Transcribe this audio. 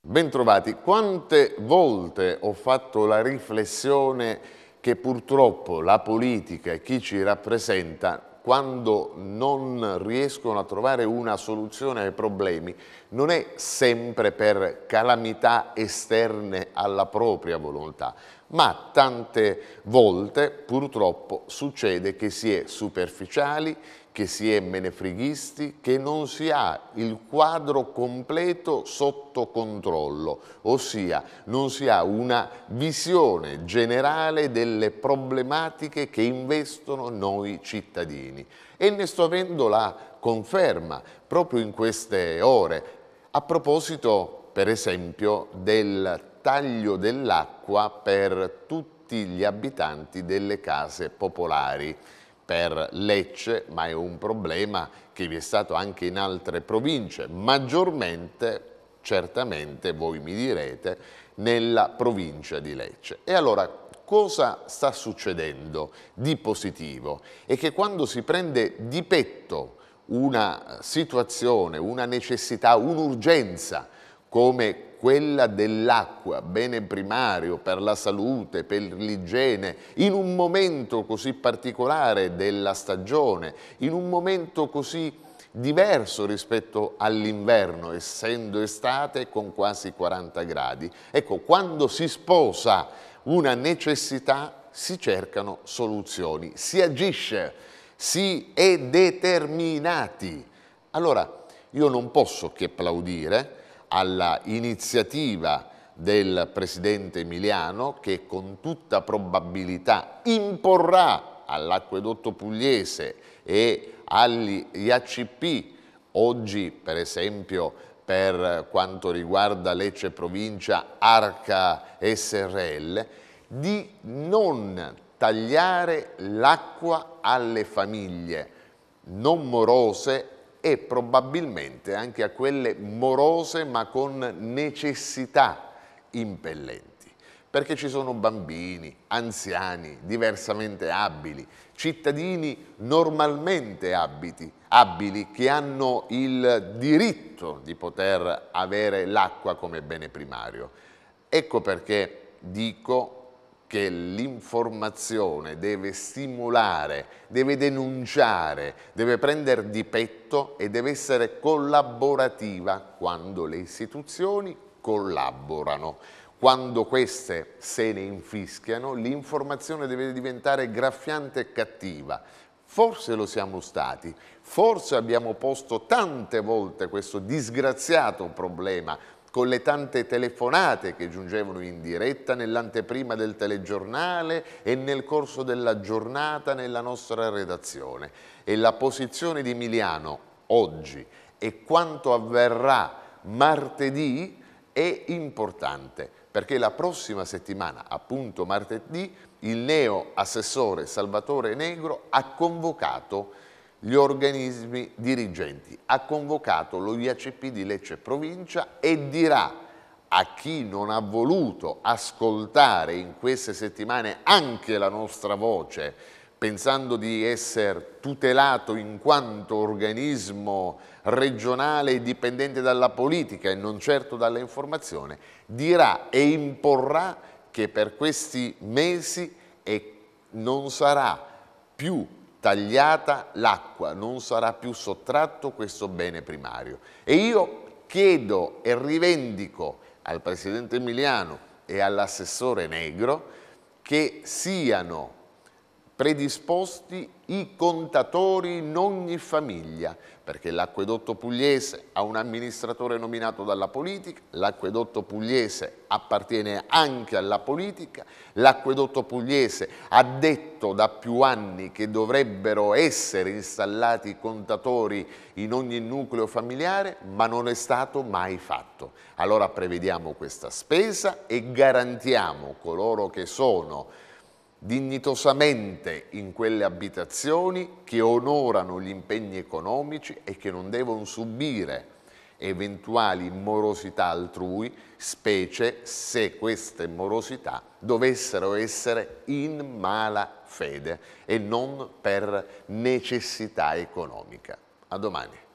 Bentrovati. Quante volte ho fatto la riflessione che purtroppo la politica e chi ci rappresenta quando non riescono a trovare una soluzione ai problemi non è sempre per calamità esterne alla propria volontà, ma tante volte purtroppo succede che si è superficiali, che si è menefrighisti, che non si ha il quadro completo sotto controllo, ossia non si ha una visione generale delle problematiche che investono noi cittadini. E ne sto avendo la conferma proprio in queste ore. A proposito, per esempio, del taglio dell'acqua per tutti gli abitanti delle case popolari. Per Lecce, ma è un problema che vi è stato anche in altre province, maggiormente, certamente, voi mi direte, nella provincia di Lecce. E allora cosa sta succedendo di positivo? È che quando si prende di petto una situazione, una necessità, un'urgenza come quella dell'acqua, bene primario per la salute, per l'igiene, in un momento così particolare della stagione, in un momento così diverso rispetto all'inverno, essendo estate con quasi 40 gradi. Ecco, quando si sposa una necessità si cercano soluzioni, si agisce, si è determinati. Allora, io non posso che applaudire alla iniziativa del presidente Emiliano che con tutta probabilità imporrà all'acquedotto pugliese e agli ACP oggi per esempio per quanto riguarda Lecce Provincia Arca SRL di non tagliare l'acqua alle famiglie non morose e probabilmente anche a quelle morose ma con necessità impellenti. Perché ci sono bambini, anziani, diversamente abili, cittadini normalmente abiti, abili che hanno il diritto di poter avere l'acqua come bene primario. Ecco perché dico che l'informazione deve stimolare, deve denunciare, deve prendere di petto e deve essere collaborativa quando le istituzioni collaborano. Quando queste se ne infischiano, l'informazione deve diventare graffiante e cattiva. Forse lo siamo stati, forse abbiamo posto tante volte questo disgraziato problema con le tante telefonate che giungevano in diretta nell'anteprima del telegiornale e nel corso della giornata nella nostra redazione. E la posizione di Emiliano oggi e quanto avverrà martedì è importante perché la prossima settimana, appunto martedì, il neo assessore Salvatore Negro ha convocato gli organismi dirigenti. Ha convocato lo IACP di Lecce Provincia e dirà a chi non ha voluto ascoltare in queste settimane anche la nostra voce, pensando di essere tutelato in quanto organismo regionale dipendente dalla politica e non certo dalla informazione, dirà e imporrà che per questi mesi non sarà più tagliata l'acqua, non sarà più sottratto questo bene primario. E io chiedo e rivendico al Presidente Emiliano e all'assessore Negro che siano predisposti i contatori in ogni famiglia, perché l'acquedotto pugliese ha un amministratore nominato dalla politica, l'acquedotto pugliese appartiene anche alla politica, l'acquedotto pugliese ha detto da più anni che dovrebbero essere installati i contatori in ogni nucleo familiare, ma non è stato mai fatto. Allora prevediamo questa spesa e garantiamo coloro che sono dignitosamente in quelle abitazioni che onorano gli impegni economici e che non devono subire eventuali morosità altrui, specie se queste morosità dovessero essere in mala fede e non per necessità economica. A domani.